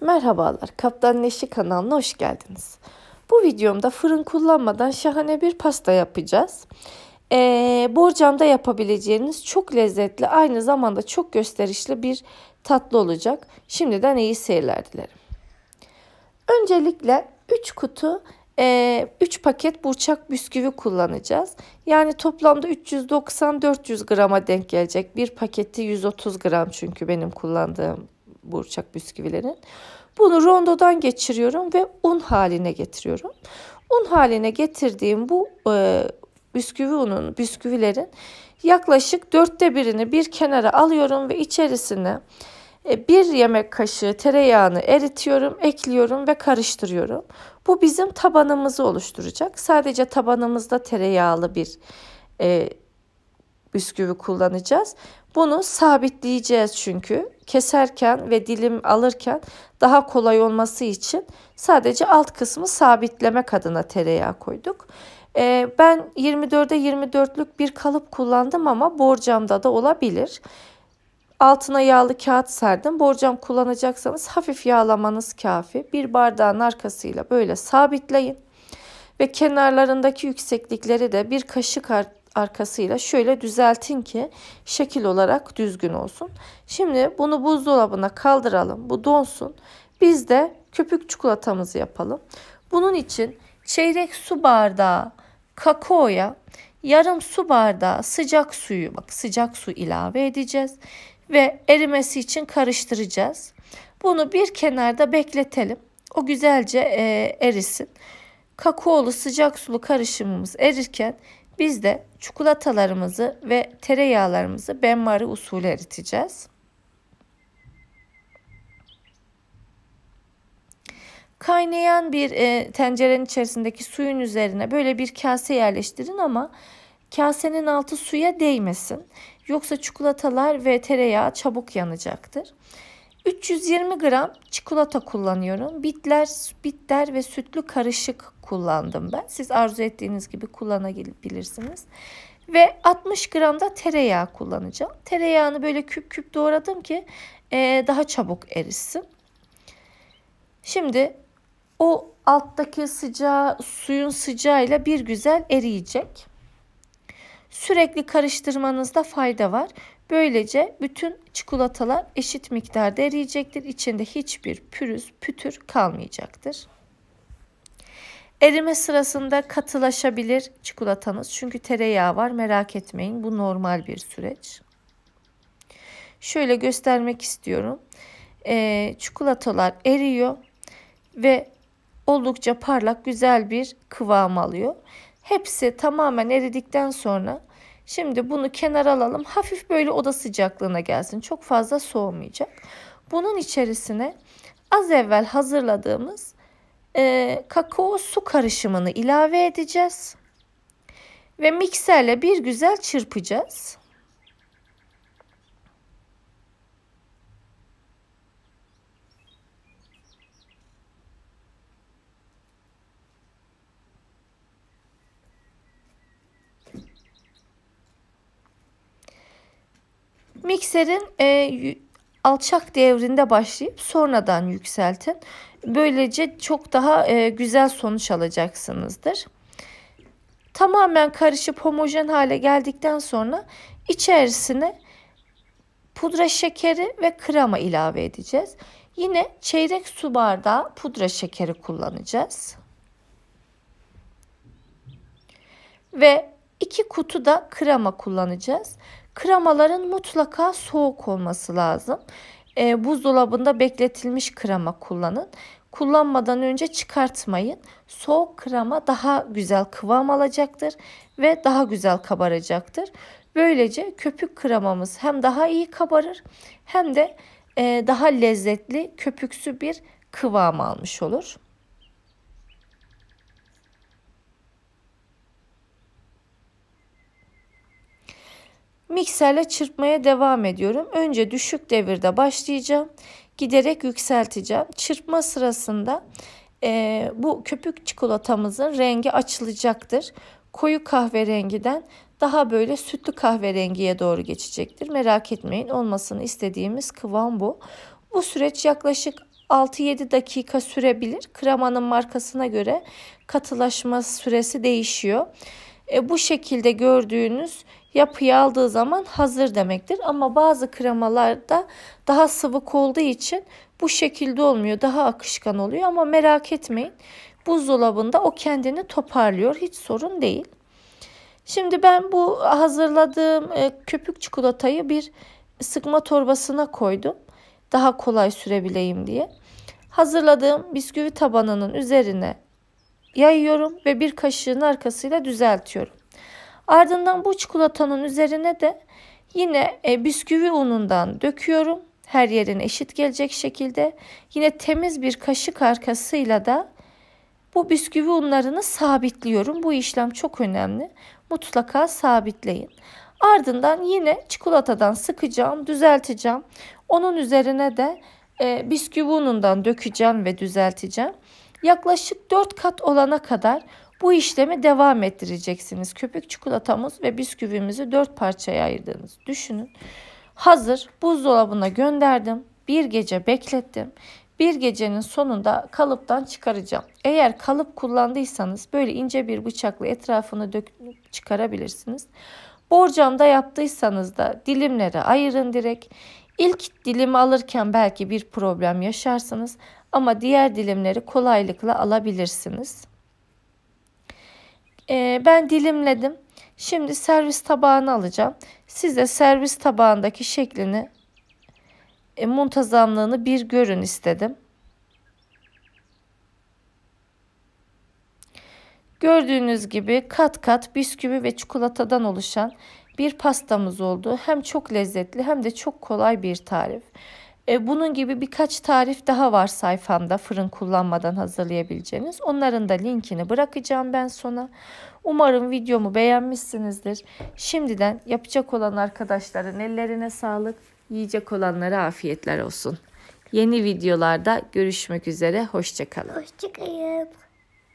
Merhabalar, Kaptan Neşi kanalına hoş geldiniz. Bu videomda fırın kullanmadan şahane bir pasta yapacağız. Ee, borcamda yapabileceğiniz çok lezzetli, aynı zamanda çok gösterişli bir tatlı olacak. Şimdiden iyi seyirler dilerim. Öncelikle 3 kutu, 3 e, paket burçak bisküvi kullanacağız. Yani toplamda 390-400 grama denk gelecek. Bir paketi 130 gram çünkü benim kullandığım burçak bisküvilerin. Bunu rondodan geçiriyorum ve un haline getiriyorum. Un haline getirdiğim bu e, bisküvi unun, bisküvilerin yaklaşık dörtte birini bir kenara alıyorum ve içerisine e, bir yemek kaşığı tereyağını eritiyorum, ekliyorum ve karıştırıyorum. Bu bizim tabanımızı oluşturacak. Sadece tabanımızda tereyağlı bir e, bisküvi kullanacağız. Bunu sabitleyeceğiz çünkü keserken ve dilim alırken daha kolay olması için sadece alt kısmı sabitlemek adına tereyağı koyduk. Ee, ben 24'e 24'lük bir kalıp kullandım ama borcamda da olabilir. Altına yağlı kağıt serdim. Borcam kullanacaksanız hafif yağlamanız kafi. Bir bardağın arkasıyla böyle sabitleyin ve kenarlarındaki yükseklikleri de bir kaşık arkasıyla şöyle düzeltin ki şekil olarak düzgün olsun. Şimdi bunu buzdolabına kaldıralım. Bu donsun. Biz de köpük çikolatamızı yapalım. Bunun için çeyrek su bardağı kakaoya yarım su bardağı sıcak suyu bak sıcak su ilave edeceğiz ve erimesi için karıştıracağız. Bunu bir kenarda bekletelim. O güzelce e, erisin. Kakaolu sıcak sulu karışımımız erirken biz de çikolatalarımızı ve tereyağlarımızı benmari usulü eriteceğiz. Kaynayan bir e, tencerenin içerisindeki suyun üzerine böyle bir kase yerleştirin ama kasenin altı suya değmesin. Yoksa çikolatalar ve tereyağı çabuk yanacaktır. 320 gram çikolata kullanıyorum. Bitler, bitter ve sütlü karışık kullandım ben. Siz arzu ettiğiniz gibi kullanabilirsiniz. Ve 60 gram da tereyağı kullanacağım. Tereyağını böyle küp küp doğradım ki e, daha çabuk erisin. Şimdi o alttaki sıcağı suyun sıcağıyla bir güzel eriyecek. Sürekli karıştırmanızda fayda var. Böylece bütün çikolatalar eşit miktarda eriyecektir. İçinde hiçbir pürüz, pütür kalmayacaktır. Erime sırasında katılaşabilir çikolatanız. Çünkü tereyağı var merak etmeyin bu normal bir süreç. Şöyle göstermek istiyorum. Ee, çikolatalar eriyor ve oldukça parlak güzel bir kıvam alıyor. Hepsi tamamen eridikten sonra Şimdi bunu kenara alalım. Hafif böyle oda sıcaklığına gelsin. Çok fazla soğumayacak. Bunun içerisine az evvel hazırladığımız e, kakao su karışımını ilave edeceğiz. Ve mikserle bir güzel çırpacağız. Mikserin e, alçak devrinde başlayıp sonradan yükseltin. Böylece çok daha e, güzel sonuç alacaksınızdır. Tamamen karışıp homojen hale geldikten sonra içerisine pudra şekeri ve krema ilave edeceğiz. Yine çeyrek su bardağı pudra şekeri kullanacağız. Ve iki kutu da krema kullanacağız. Kremaların mutlaka soğuk olması lazım. E, buzdolabında bekletilmiş krema kullanın. Kullanmadan önce çıkartmayın. Soğuk krema daha güzel kıvam alacaktır ve daha güzel kabaracaktır. Böylece köpük kremamız hem daha iyi kabarır hem de e, daha lezzetli köpüksü bir kıvam almış olur. Mikserle çırpmaya devam ediyorum. Önce düşük devirde başlayacağım. Giderek yükselteceğim. Çırpma sırasında e, bu köpük çikolatamızın rengi açılacaktır. Koyu kahverengiden daha böyle sütlü kahverengiye doğru geçecektir. Merak etmeyin olmasını istediğimiz kıvam bu. Bu süreç yaklaşık 6-7 dakika sürebilir. Kremanın markasına göre katılaşma süresi değişiyor. E, bu şekilde gördüğünüz yapıya aldığı zaman hazır demektir. Ama bazı kremalarda daha sıvık olduğu için bu şekilde olmuyor. Daha akışkan oluyor ama merak etmeyin. Buzdolabında o kendini toparlıyor. Hiç sorun değil. Şimdi ben bu hazırladığım e, köpük çikolatayı bir sıkma torbasına koydum. Daha kolay sürebileyim diye. Hazırladığım bisküvi tabanının üzerine yayıyorum ve bir kaşığın arkasıyla düzeltiyorum. Ardından bu çikolatanın üzerine de yine e, bisküvi unundan döküyorum. Her yerin eşit gelecek şekilde. Yine temiz bir kaşık arkasıyla da bu bisküvi unlarını sabitliyorum. Bu işlem çok önemli. Mutlaka sabitleyin. Ardından yine çikolatadan sıkacağım, düzelteceğim. Onun üzerine de e, bisküvi unundan dökeceğim ve düzelteceğim. Yaklaşık 4 kat olana kadar bu işlemi devam ettireceksiniz. Köpük çikolatamız ve bisküvimizi dört parçaya ayırdığınızı düşünün. Hazır buzdolabına gönderdim. Bir gece beklettim. Bir gecenin sonunda kalıptan çıkaracağım. Eğer kalıp kullandıysanız böyle ince bir bıçakla etrafını döküp çıkarabilirsiniz. Borcamda yaptıysanız da dilimlere ayırın direkt. İlk dilimi alırken belki bir problem yaşarsınız ama diğer dilimleri kolaylıkla alabilirsiniz. E, ben dilimledim. Şimdi servis tabağını alacağım. Siz de servis tabağındaki şeklini e, muntazamlığını bir görün istedim. Gördüğünüz gibi kat kat bisküvi ve çikolatadan oluşan bir pastamız oldu. Hem çok lezzetli hem de çok kolay bir tarif. E, bunun gibi birkaç tarif daha var sayfamda fırın kullanmadan hazırlayabileceğiniz. Onların da linkini bırakacağım ben sona. Umarım videomu beğenmişsinizdir. Şimdiden yapacak olan arkadaşların ellerine sağlık. Yiyecek olanlara afiyetler olsun. Yeni videolarda görüşmek üzere. Hoşçakalın. Hoşçakalın.